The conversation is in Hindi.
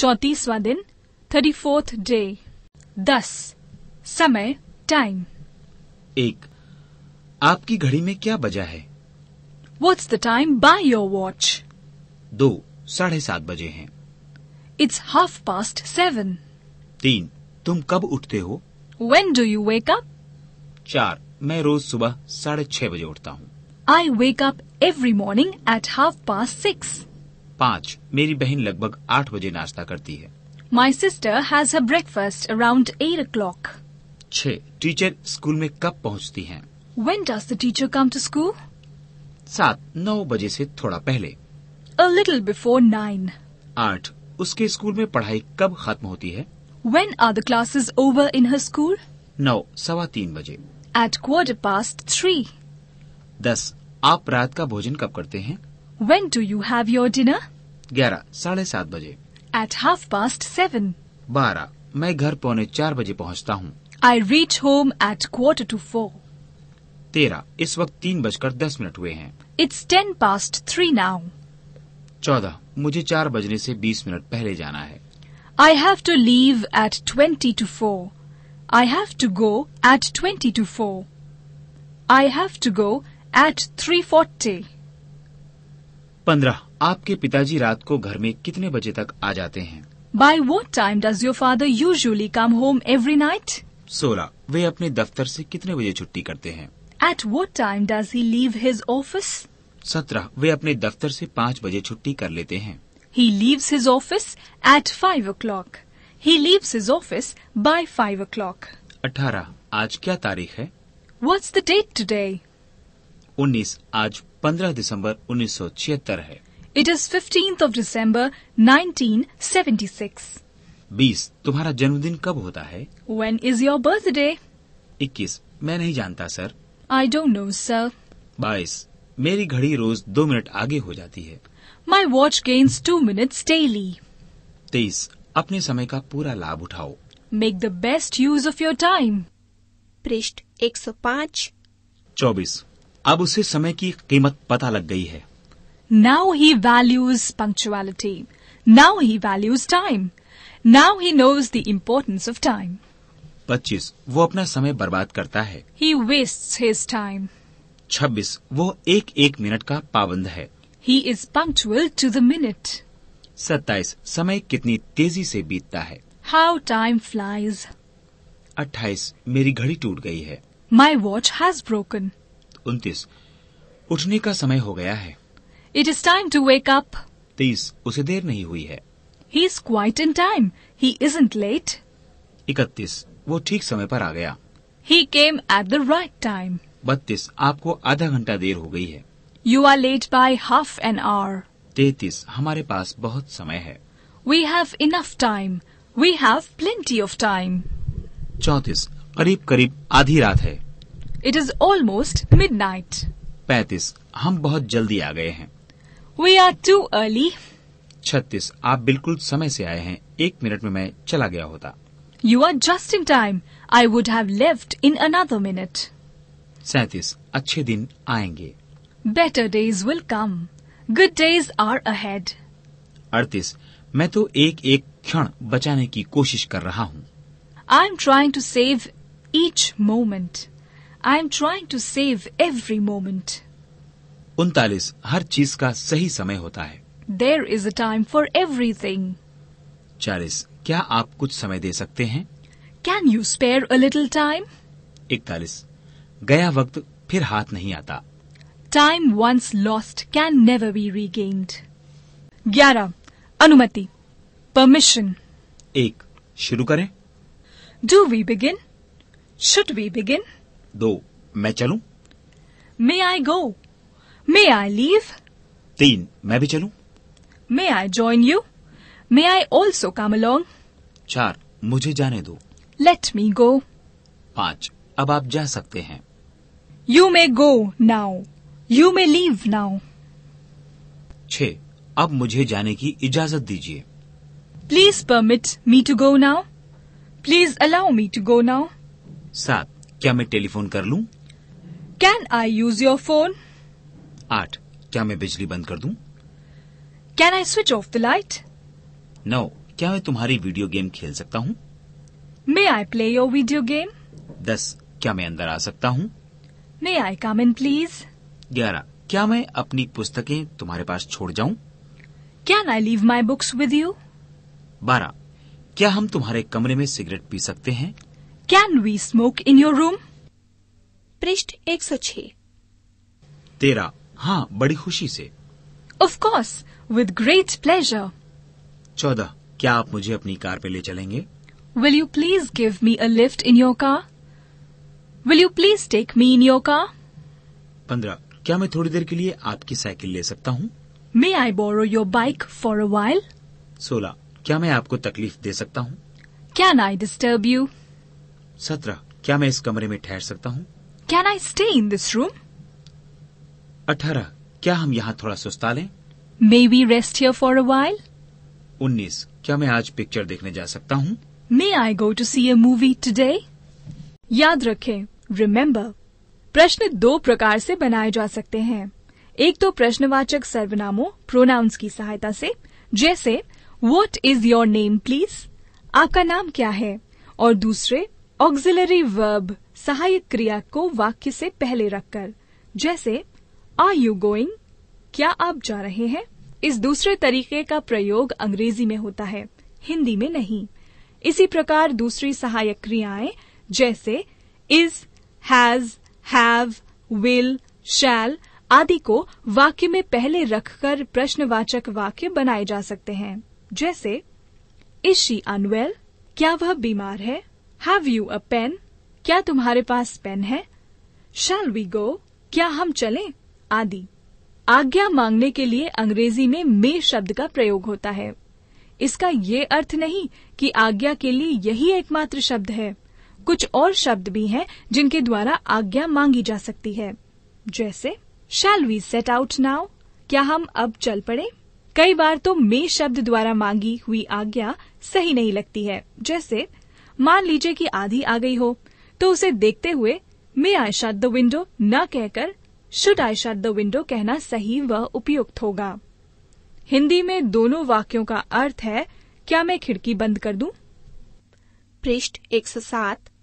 चौतीसवा दिन थर्टी फोर्थ डे दस समय टाइम एक आपकी घड़ी में क्या बजा है what's the time by your watch दो साढ़े सात बजे हैं इट्स हाफ पास्ट सेवन तीन तुम कब उठते हो when do you wake up चार मैं रोज सुबह साढ़े छह बजे उठता हूँ I wake up every morning at half past six पाँच मेरी बहन लगभग आठ बजे नाश्ता करती है my sister has a breakfast around eight o'clock छह टीचर स्कूल में कब पहुँचती है when does the teacher come to school सात नौ बजे से थोड़ा पहले अ लिटिल बिफोर नाइन आठ उसके स्कूल में पढ़ाई कब खत्म होती है when are the classes over in her school नौ सवा तीन बजे एट क्वार्टर पास थ्री दस आप रात का भोजन कब करते हैं when do you have your dinner ग्यारह साढ़े सात बजे एट हाफ पास्ट सेवन बारह मैं घर पौने चार बजे पहुंचता हूँ I reach home at quarter to four तेरह इस वक्त तीन बजकर दस मिनट हुए हैं it's ten past three now चौदह मुझे चार बजने से बीस मिनट पहले जाना है I have to leave at twenty to four I have to go at twenty to four I have to go at three forty पंद्रह आपके पिताजी रात को घर में कितने बजे तक आ जाते हैं by what time does your father usually come home every night सोलह वे अपने दफ्तर से कितने बजे छुट्टी करते हैं at what time does he leave his office सत्रह वे अपने दफ्तर से पाँच बजे छुट्टी कर लेते हैं he leaves his office at five o'clock he leaves his office by five o'clock अठारह आज क्या तारीख है व्हाट्स द डेट टुडे उन्नीस आज पंद्रह दिसंबर उन्नीस सौ छिहत्तर है it is fifteenth of December six बीस तुम्हारा जन्मदिन कब होता है वेन इज योर बर्थडे इक्कीस मैं नहीं जानता sir I don't know sir बाईस मेरी घड़ी रोज दो मिनट आगे हो जाती है my watch gains two minutes daily तेईस अपने समय का पूरा लाभ उठाओ make the best use of your time पृष्ठ एक सौ पाँच चौबीस अब उसे समय की कीमत पता लग गई है Now he values punctuality. Now he values time. Now he knows the importance of time. 25. वो अपना समय बर्बाद करता है He wastes his time. 26. वो एक एक मिनट का पाबंद है He is punctual to the minute. 27. समय कितनी तेजी से बीतता है How time flies. 28. मेरी घड़ी टूट गई है My watch has broken. 29. उठने का समय हो गया है it is time to wake up. तीस उसे देर नहीं हुई है He is quite in time. He isn't late. इकतीस वो ठीक समय पर आ गया He came at the right time. बत्तीस आपको आधा घंटा देर हो गई है You are late by half an hour. तैतीस हमारे पास बहुत समय है We have enough time. We have plenty of time. चौतीस करीब करीब आधी रात है It is almost midnight. पैतीस हम बहुत जल्दी आ गए हैं वी आर टू अर्ली छत्तीस आप बिल्कुल समय से आए हैं एक मिनट में मैं चला गया होता you are just in time I would have left in another minute सैतीस अच्छे दिन आएंगे better days will come good days are ahead अड़तीस मैं तो एक एक क्षण बचाने की कोशिश कर रहा हूँ I am trying to save each moment I am trying to save every moment उनतालीस हर चीज का सही समय होता है there is a time for everything चालीस क्या आप कुछ समय दे सकते हैं can you spare a little time इकतालीस गया वक्त फिर हाथ नहीं आता time once lost can never be regained ग्यारह अनुमति परमिशन एक शुरू करें do we begin should we begin दो मैं चलूं may I go may I leave तीन मैं भी चलूं may I join you may I also come along चार मुझे जाने दो लेट मी गो पाँच अब आप जा सकते हैं you may go now you may leave now छ अब मुझे जाने की इजाजत दीजिए please permit me to go now please allow me to go now सात क्या मैं टेलीफोन कर लूं? Can I use your phone आठ क्या मैं बिजली बंद कर दूं? Can I switch off the light नौ क्या मैं तुम्हारी वीडियो गेम खेल सकता हूँ may I play your video game दस क्या मैं अंदर आ सकता हूँ may I come in please ग्यारह क्या मैं अपनी पुस्तकें तुम्हारे पास छोड़ जाऊं can I leave my books with you बारह क्या हम तुम्हारे कमरे में सिगरेट पी सकते हैं can we smoke in your room पृष्ठ एक सौ छह तेरह हाँ बड़ी खुशी से of course with great pleasure चौदह क्या आप मुझे अपनी कार पे ले चलेंगे will you please give me a lift in your car will you please take me in your car पंद्रह क्या मैं थोड़ी देर के लिए आपकी साइकिल ले सकता हूँ may I borrow your bike for a while सोलह क्या मैं आपको तकलीफ दे सकता हूँ कैन आई डिस्टर्ब यू सत्रह क्या मैं इस कमरे में ठहर सकता हूँ can I stay in this room अठारह क्या हम यहाँ थोड़ा सुस्ता लें may we rest here for a while उन्नीस क्या मैं आज पिक्चर देखने जा सकता हूँ may I go to see a movie today याद रखें रिमेम्बर प्रश्न दो प्रकार से बनाए जा सकते हैं एक तो प्रश्नवाचक सर्वनामों प्रोनाउंस की सहायता से जैसे what is your name please आपका नाम क्या है और दूसरे ऑक्सिलरी वर्ब सहायक क्रिया को वाक्य से पहले रखकर जैसे आर यू गोइंग क्या आप जा रहे हैं इस दूसरे तरीके का प्रयोग अंग्रेजी में होता है हिंदी में नहीं इसी प्रकार दूसरी सहायक क्रियाएं जैसे is has have will shall आदि को वाक्य में पहले रखकर प्रश्नवाचक वाक्य बनाए जा सकते हैं जैसे इज शी अनवेल क्या वह बीमार है हैव यू अ पेन क्या तुम्हारे पास पेन है शैल वी गो क्या हम चलें? आदि आज्ञा मांगने के लिए अंग्रेजी में मे शब्द का प्रयोग होता है इसका ये अर्थ नहीं कि आज्ञा के लिए यही एकमात्र शब्द है कुछ और शब्द भी हैं जिनके द्वारा आज्ञा मांगी जा सकती है जैसे shall we set out now क्या हम अब चल पड़े कई बार तो मे शब्द द्वारा मांगी हुई आज्ञा सही नहीं लगती है जैसे मान लीजिए कि आधी आ गई हो तो उसे देखते हुए may I shut the window न कहकर should I shut the window कहना सही व उपयुक्त होगा हिंदी में दोनों वाक्यों का अर्थ है क्या मैं खिड़की बंद कर दूं? पृष्ठ 107